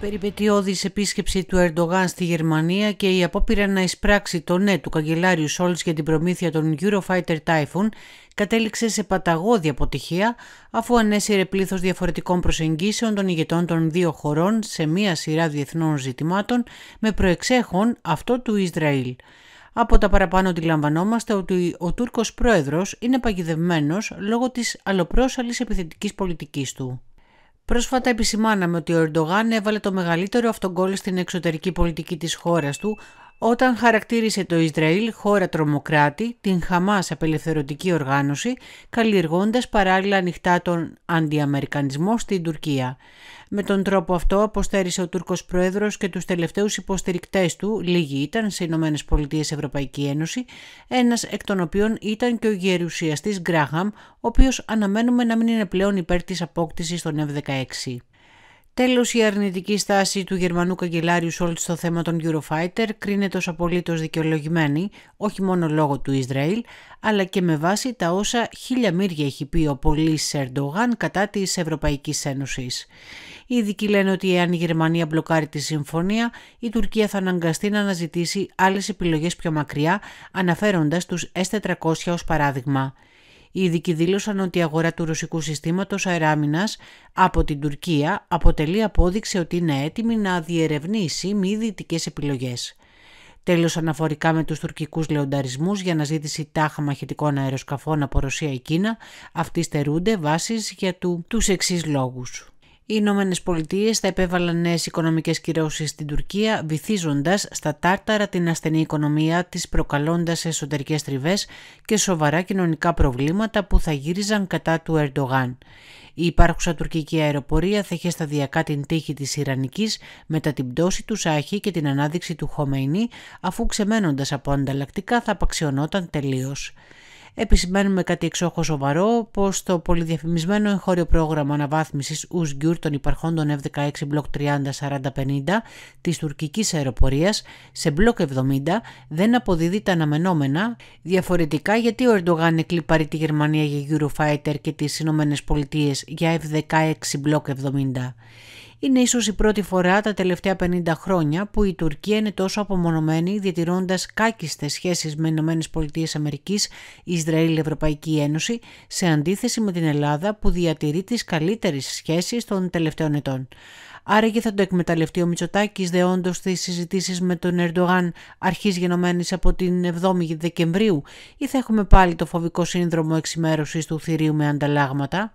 περιπετειώδης επίσκεψη του Ερντογάν στη Γερμανία και η απόπειρα να εισπράξει το ναι του καγκελάριου Σόλτς για την προμήθεια των Eurofighter Typhoon κατέληξε σε παταγώδη αποτυχία αφού ανέσυρε πλήθος διαφορετικών προσεγγίσεων των ηγετών των δύο χωρών σε μία σειρά διεθνών ζητημάτων με προεξέχον αυτό του Ισραήλ. Από τα παραπάνω αντιλαμβανόμαστε ότι ο Τούρκος πρόεδρος είναι παγιδευμένος λόγω της αλλοπρόσαλης επιθετικής πολιτικής του. Πρόσφατα επισημάναμε ότι ο Ερντογάν έβαλε το μεγαλύτερο αυτογκόλ στην εξωτερική πολιτική της χώρας του όταν χαρακτήρισε το Ισραήλ χώρα τρομοκράτη, την Χαμάς απελευθερωτική οργάνωση, καλλιεργώντας παράλληλα ανοιχτά τον αντιαμερικανισμό στην Τουρκία. Με τον τρόπο αυτό αποστέρισε ο Τούρκος Πρόεδρος και τους τελευταίους υποστηρικτές του, λίγοι ήταν σε Ηνωμένες Πολιτείες Ευρωπαϊκή Ένωση, ένας εκ των οποίων ήταν και ο γερουσιαστής Γκράχαμ, ο οποίος αναμένουμε να μην είναι πλέον υπέρ της απόκτησης των F-16. Τέλος, η αρνητική στάση του Γερμανού καγκελάριου Σόλτ στο θέμα των Eurofighter κρίνεται ως απολύτως δικαιολογημένη, όχι μόνο λόγω του Ισραήλ, αλλά και με βάση τα όσα χίλια μύρια έχει πει ο πολίτη Ερντογάν κατά της Ευρωπαϊκής Ένωσης. Οι ειδικοί λένε ότι εάν η Γερμανία μπλοκάρει τη συμφωνία, η Τουρκία θα αναγκαστεί να αναζητήσει άλλες επιλογές πιο μακριά, αναφέροντας τους S400 ως παράδειγμα. Οι ειδικοί δήλωσαν ότι η αγορά του ρωσικού συστήματος αεράμινας από την Τουρκία αποτελεί απόδειξη ότι είναι έτοιμη να διερευνήσει μη δυτικές επιλογές. Τέλος αναφορικά με τους τουρκικούς λεονταρισμούς για αναζήτηση τάχα μαχητικών αεροσκαφών από Ρωσία ή Κίνα, αυτοί στερούνται βάσεις για του, τους εξής λόγους. Οι Ηνωμένες Πολιτείες θα επέβαλαν νέες οικονομικές κυρώσεις στην Τουρκία, βυθίζοντας στα τάρταρα την ασθενή οικονομία της, προκαλώντας εσωτερικές τριβές και σοβαρά κοινωνικά προβλήματα που θα γύριζαν κατά του Ερντογάν. Η υπάρχουσα τουρκική αεροπορία θα είχε σταδιακά την τύχη της Ιρανικής μετά την πτώση του Σάχη και την ανάδειξη του Χομεϊνή αφού ξεμένοντας από ανταλλακτικά θα απαξιωνόταν τελείως. Επισημαίνουμε κάτι εξόχως σοβαρό πως το πολυδιαφημισμένο εγχώριο πρόγραμμα αναβάθμισης Ουσγκιούρ των υπαρχόντων F16 Block 30-40-50 της τουρκικής αεροπορίας σε μπλοκ 70 δεν αποδίδει τα αναμενόμενα, διαφορετικά γιατί ο Ερντογάν εκλειπαρεί τη Γερμανία για Eurofighter και τις Ηνωμένες Πολιτείες για F16 Block 70. Είναι ίσως η πρώτη φορά τα τελευταία 50 χρόνια που η Τουρκία είναι τόσο απομονωμένη διατηρώντας κάκιστες σχέσεις με ΗΠΑ, Ισραήλ, Ευρωπαϊκή Ένωση σε αντίθεση με την Ελλάδα που διατηρεί τις καλύτερες σχέσεις των τελευταίων ετών. Άρα και θα το εκμεταλλευτεί ο Μητσοτάκης δεόντως τι συζητήσεις με τον Ερντογάν αρχής γενομένης από την 7η Δεκεμβρίου, ή θα έχουμε πάλι το φοβικό σύνδρομο εξημέρωσης του θηρίου με ανταλλάγματα.